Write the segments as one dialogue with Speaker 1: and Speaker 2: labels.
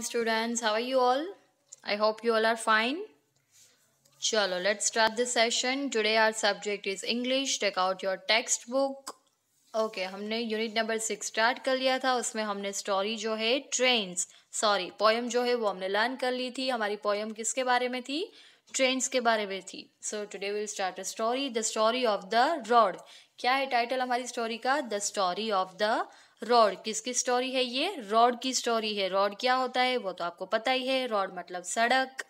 Speaker 1: morning students how are you all i hope you all are fine chalo let's start the session today our subject is english take out your textbook okay okay, हमने unit number six start कर लिया था उसमें हमने story जो है trains sorry poem जो है वो हमने लर्न कर ली थी हमारी पोएम किसके बारे में थी ट्रेन्स के बारे में थी so today will start a story the story of the road क्या है टाइटल हमारी स्टोरी का the story of the road किसकी स्टोरी है ये रॉड की स्टोरी है रॉड क्या होता है वो तो आपको पता ही है रॉड मतलब सड़क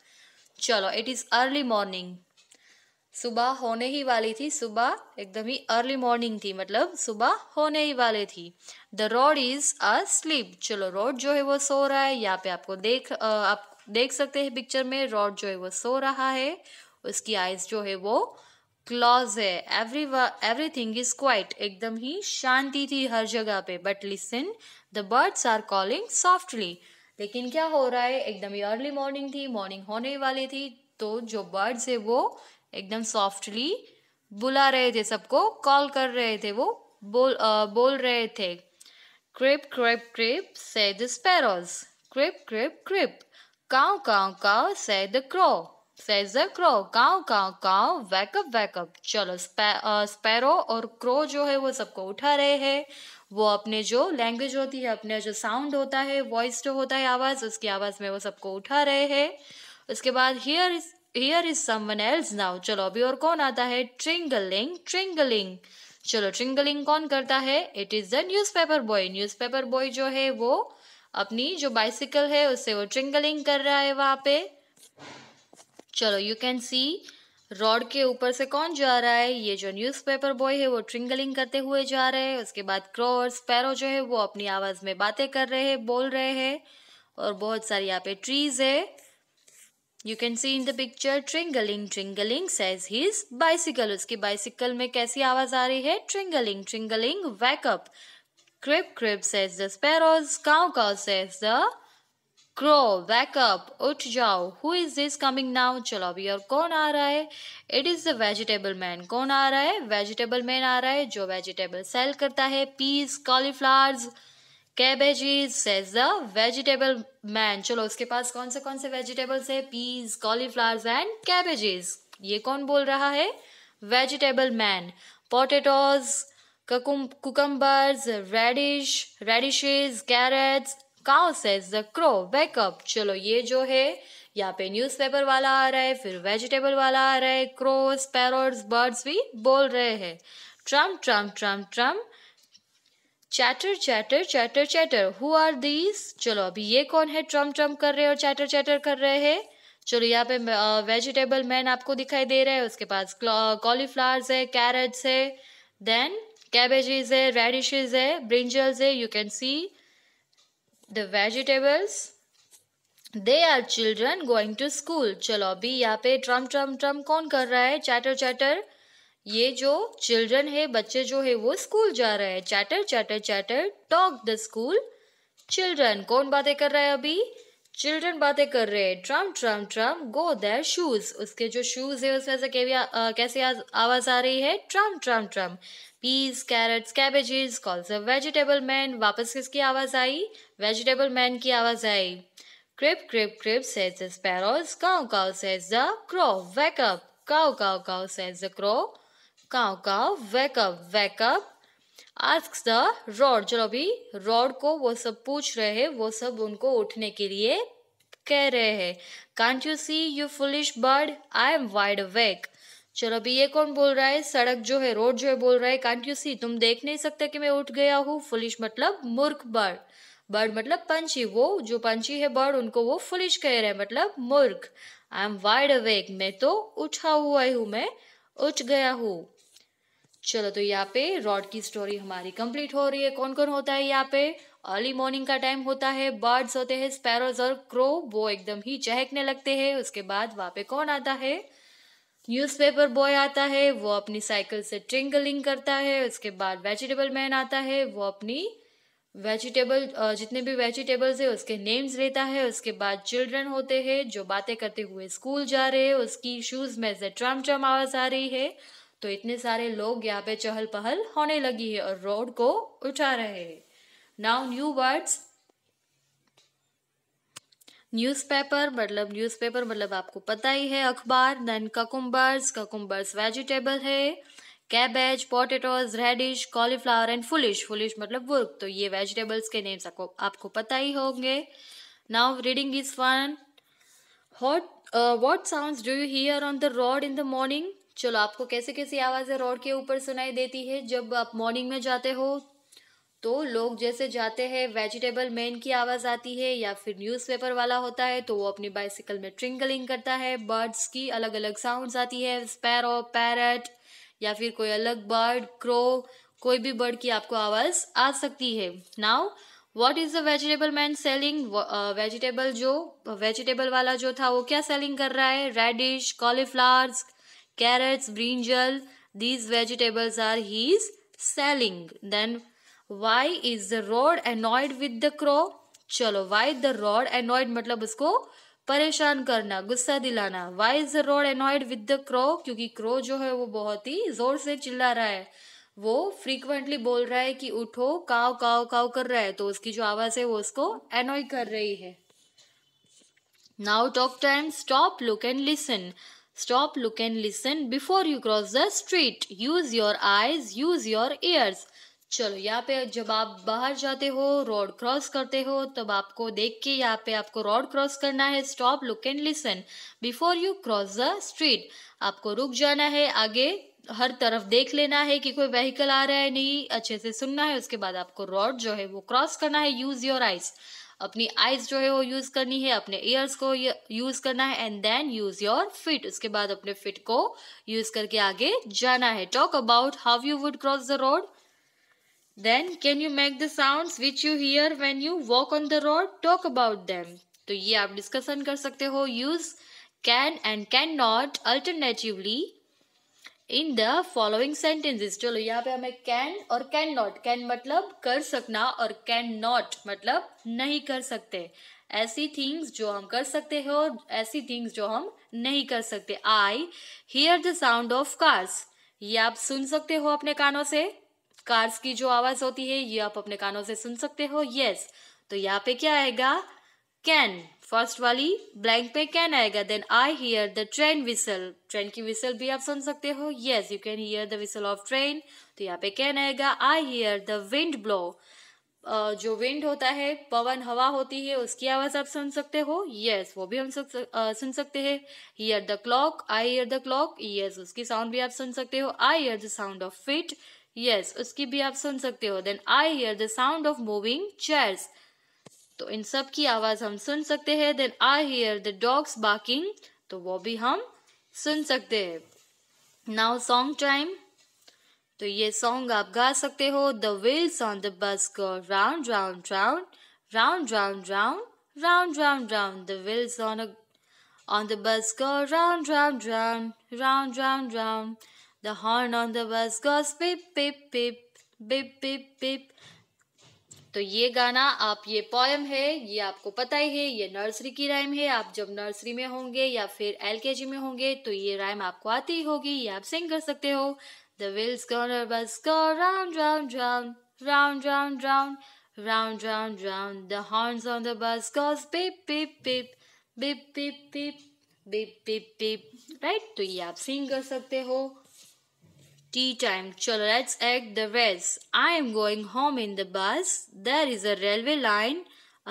Speaker 1: चलो इट इज़ अर्ली मॉर्निंग सुबह होने ही वाली थी सुबह एकदम ही अर्ली मॉर्निंग थी मतलब सुबह होने ही वाली थी the road is asleep चलो रोड जो है वो सो रहा है यहाँ पे आपको देख आप देख सकते हैं पिक्चर में रॉड जो है वो सो रहा है उसकी आइज जो है वो क्लॉज है एवरी एवरीथिंग इज क्वाइट एकदम ही शांति थी हर जगह पे but listen the birds are calling softly लेकिन क्या हो रहा है एकदम ही अर्ली मॉर्निंग थी मॉर्निंग होने वाली थी तो जो बर्ड्स है वो एकदम सॉफ्टली बुला रहे थे सबको कॉल कर रहे थे वो बोल आ, बोल रहे थे क्रिप creep creep says the sparrows creep creep creep caw caw caw says the crow says the crow काव काव काव wake up wake up चलो स्पैरो uh, और क्रो जो है वो सबको उठा रहे हैं वो अपने जो लैंग्वेज होती है अपने जो साउंड होता है वॉइस जो होता है आवाज़ उसकी आवाज़ में वो सबको उठा रहे हैं उसके बाद here is here is someone else now चलो अभी और कौन आता है ट्रिंगलिंग ट्रिंगलिंग चलो ट्रिंगलिंग कौन करता है it is the newspaper boy newspaper boy जो है वो अपनी जो बाइसिकल है उससे वो ट्रिंगलिंग कर रहा है वहाँ पे चलो यू कैन सी रॉड के ऊपर से कौन जा रहा है ये जो न्यूज़पेपर बॉय है वो ट्रिंगलिंग करते हुए जा रहे हैं उसके बाद क्रो पैरो जो है वो अपनी आवाज़ में बातें कर रहे हैं बोल रहे हैं और बहुत सारी यहाँ पे ट्रीज है you can see in the picture tringling tringling says his bicycle उसकी बाइसिकल में कैसी आवाज़ आ रही है tringling tringling wake up creep creep says the sparrows caw caw says the crow wake up उठ जाओ who is this coming now चलो अभी और कौन आ रहा है it is the vegetable man कौन आ रहा है वेजिटेबल मैन आ रहा है जो वेजिटेबल सेल करता है peas cauliflowers cabbages says the vegetable man चलो उसके पास कौन से कौन से वेजिटेबल्स है पीस कॉलीफ्लावर्स एंड कैबेजेस ये कौन बोल रहा है vegetable man potatoes cucumbers radish radishes carrots caw says the crow wake up चलो ये जो है यहाँ पे न्यूज़पेपर वाला आ रहा है फिर वेजिटेबल वाला आ रहा है क्रोस पैरोट्स बर्ड्स भी बोल रहे हैं trum trum trum trum chatter chatter chatter chatter who are these चलो अभी ये कौन है ट्रम ट्रम कर रहे हैं और चैटर चैटर कर रहे हैं चलो यहाँ पे वेजिटेबल मैन आपको दिखाई दे रहा है उसके पास कॉलीफ्लावर्स है कैरेट्स है देन कैबेजेस है रेडिशेज है ब्रिंजल्स है you can see the vegetables they are children going to school चलो अभी यहाँ पे ट्रम ट्रम ट्रम कौन कर रहा है चैटर चैटर ये जो चिल्ड्रन है बच्चे जो है वो स्कूल जा रहे हैं chatter chatter chatter talk the school children कौन बातें कर रहा है अभी चिल्ड्रन बातें कर रहे हैं trum trum trum go their shoes उसके जो शूज है उसमें से कैसे आवाज आ रही है trum trum trum peas carrots cabbages calls a vegetable man वापस किसकी आवाज आई वेजिटेबल मैन की आवाज आई creep creep creep says the sparrows caw caw says the crow wake caw caw caw says the crow caw caw wake up ask the road चलो अभी rod को वो सब पूछ रहे हैं वो सब उनको उठने के लिए कह रहे हैं can't you see you foolish bird I am wide awake चलो अभी ये कौन बोल रहा है सड़क जो है रोड जो है बोल रहा है कांट यू सी तुम देख नहीं सकते कि मैं उठ गया हूँ फुलिश मतलब मूर्ख बर्ड बर्ड मतलब पंछी वो जो पंछी है बर्ड उनको वो फुलिश कह रहे हैं मतलब मूर्ख आई एम वाइड अवेक मैं तो उठा हुआ हूँ मैं उठ गया हूँ चलो तो यहाँ पे रॉड की स्टोरी हमारी कंप्लीट हो रही है कौन कौन होता है यहाँ पे अर्ली मॉर्निंग का टाइम होता है बर्ड्स होते हैं स्पैरोज और क्रो वो एकदम ही चहकने लगते हैं उसके बाद वहाँ पे कौन आता है न्यूज़पेपर बॉय आता है वो अपनी साइकिल से ट्रिंकलिंग करता है उसके बाद वेजिटेबल मैन आता है वो अपनी वेजिटेबल जितने भी वेजिटेबल्स है उसके नेम्स लेता है उसके बाद चिल्ड्रन होते हैं जो बातें करते हुए स्कूल जा रहे हैं उसकी शूज़ में से ट्रम ट्रम आवाज़ आ रही है तो इतने सारे लोग यहाँ पे चहल पहल होने लगी है और रोड को उठा रहे हैं नाउ न्यू वर्ड्स न्यूज़पेपर मतलब न्यूज़पेपर मतलब आपको पता ही है अखबार देन ककुम्बर्स ककुम्बर्स वेजिटेबल है cabbage potatoes radish cauliflower and foolish foolish मतलब वर्क तो ये वेजिटेबल्स के नेम्स आपको आपको पता ही होंगे now reading is fun what what sound do you hear on the road in the morning चलो आपको कैसे कैसी आवाज़ें रोड के ऊपर सुनाई देती है जब आप मॉर्निंग में जाते हो तो लोग जैसे जाते हैं वेजिटेबल मैन की आवाज़ आती है या फिर न्यूज़पेपर वाला होता है तो वो अपनी बाइसिकल में ट्रिंकलिंग करता है बर्ड्स की अलग अलग साउंड्स आती है स्पैरो पैरट या फिर कोई अलग बर्ड क्रो कोई भी बर्ड की आपको आवाज़ आ सकती है now what is the vegetable man selling vegetable जो वेजिटेबल वाला जो था वो क्या सेलिंग कर रहा है radish cauliflowers carrots, brinjal. These vegetables are he is selling. Then why is the rod annoyed with the crow? चलो वाई द रॉड annoyed मतलब उसको परेशान करना गुस्सा दिलाना why is the road annoyed with the crow क्योंकि crow जो है वो बहुत ही जोर से चिल्ला रहा है वो फ्रीक्वेंटली बोल रहा है कि उठो काव काव काव कर रहा है तो उसकी जो आवाज़ है वो उसको एनॉय कर रही है now talk time stop look and listen Stop, look and listen before you cross the street. Use your eyes, use your ears. चलो यहाँ पे जब आप बाहर जाते हो रोड क्रॉस करते हो तब आपको देख के यहाँ पे आपको रोड क्रॉस करना है stop look and listen before you cross the street आपको रुक जाना है आगे हर तरफ देख लेना है कि कोई व्हीकल आ रहा है नहीं अच्छे से सुनना है उसके बाद आपको रोड जो है वो क्रॉस करना है यूज़ योर आइज़ अपनी आइज जो है वो यूज़ करनी है अपने ईयर्स को यूज़ करना है and then use your feet उसके बाद अपने फिट को यूज़ करके आगे जाना है talk about how you would cross the road then can you make the sound which you hear when you walk on the road talk about them तो ये आप डिस्कसन कर सकते हो use can and can not alternatively in the following sentences चलो यहाँ पे हमें कैन और कैन नॉट कैन मतलब कर सकना और कैन नॉट मतलब नहीं कर सकते ऐसी थिंग्स जो हम कर सकते हैं और ऐसी थिंग्स जो हम नहीं कर सकते I hear the sound of cars ये आप सुन सकते हो अपने कानों से कार्स की जो आवाज होती है ये आप अपने कानों से सुन सकते हो यस yes. तो यहाँ पे क्या आएगा कैन फर्स्ट वाली ब्लैंक पे कैन आएगा then I hear the train whistle train की विसल भी आप सुन सकते हो yes you can hear the whistle of train तो यहाँ पे कैन आएगा I hear the wind blow जो विंड होता है पवन हवा होती है उसकी आवाज आप सुन सकते हो यस yes, वो भी हम सक, आ, सुन सकते हैं hear the clock I hear the clock yes उसकी साउंड भी आप सुन सकते हो I hear the sound of feet yes उसकी भी आप सुन सकते हो then I hear the sound of moving chairs तो इन सब की आवाज हम सुन सकते हैं then I hear the dogs barking तो वो भी हम सुन सकते हैं नाउ सॉन्ग टाइम तो ये सॉन्ग आप गा सकते हो the wheels on the bus go round round round round round round round round round the wheels on on the bus go round round round round round round the horn on the bus goes पिप पिप पिप पिप पिप पिप तो ये गाना आप ये poem है ये आपको पता ही है ये नर्सरी की राइम है आप जब नर्सरी में होंगे या फिर एल में होंगे तो ये राइम आपको आती ही होगी ये आप सिंग कर सकते हो the wheels gonna bus go round round round round round round round round round the horns on the bus goes beep beep beep beep beep beep beep beep beep right तो ये आप सिंग कर सकते हो Tea time. Chalo, let's act the rest. I am going home in the bus. There is a railway line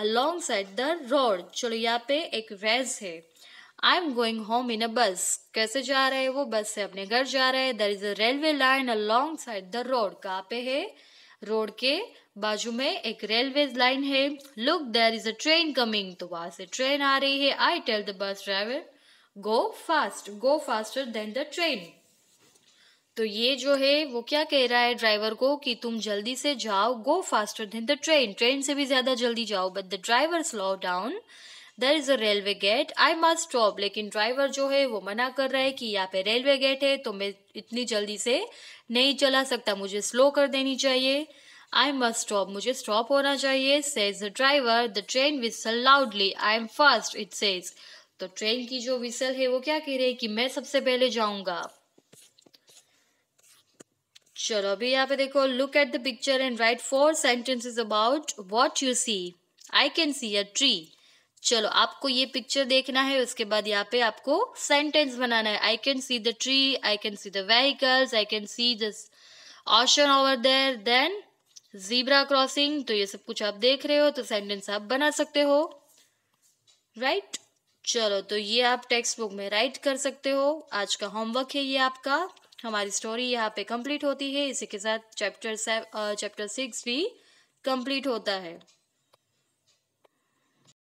Speaker 1: alongside the road. चलो यहाँ पे एक रेज है I am going home in a bus कैसे जा रहे हैं वो बस से अपने घर जा रहे हैं there is a railway line alongside the road कहाँ पे है रोड के बाजू में एक रेलवे लाइन है look there is a train coming तो वहां से ट्रेन आ रही है I tell the bus driver go fast go faster than the train तो ये जो है वो क्या कह रहा है ड्राइवर को कि तुम जल्दी से जाओ go faster than the train train से भी ज़्यादा जल्दी जाओ but the driver slow down there is a railway gate I must stop लेकिन ड्राइवर जो है वो मना कर रहा है कि यहाँ पे रेलवे गेट है तो मैं इतनी जल्दी से नहीं चला सकता मुझे स्लो कर देनी चाहिए आई मस्ट स्टॉप मुझे स्टॉप होना चाहिए says the driver the train whistle loudly I am first it says तो ट्रेन की जो विसल है वो क्या कह रही है कि मैं सबसे पहले जाऊंगा चलो अभी यहाँ पे देखो look at the picture and write four sentences about what you see I can see a tree चलो आपको ये पिक्चर देखना है उसके बाद यहाँ पे आपको सेंटेंस बनाना है I can see the tree I can see the vehicles I can see this ocean over there then zebra crossing तो ये सब कुछ आप देख रहे हो तो सेंटेंस आप बना सकते हो राइट right? चलो तो ये आप टेक्स्ट बुक में राइट कर सकते हो आज का होमवर्क है ये आपका हमारी स्टोरी यहाँ पे कंप्लीट होती है इसी के साथ चैप्टर सेव चैप्टर सिक्स भी कंप्लीट होता है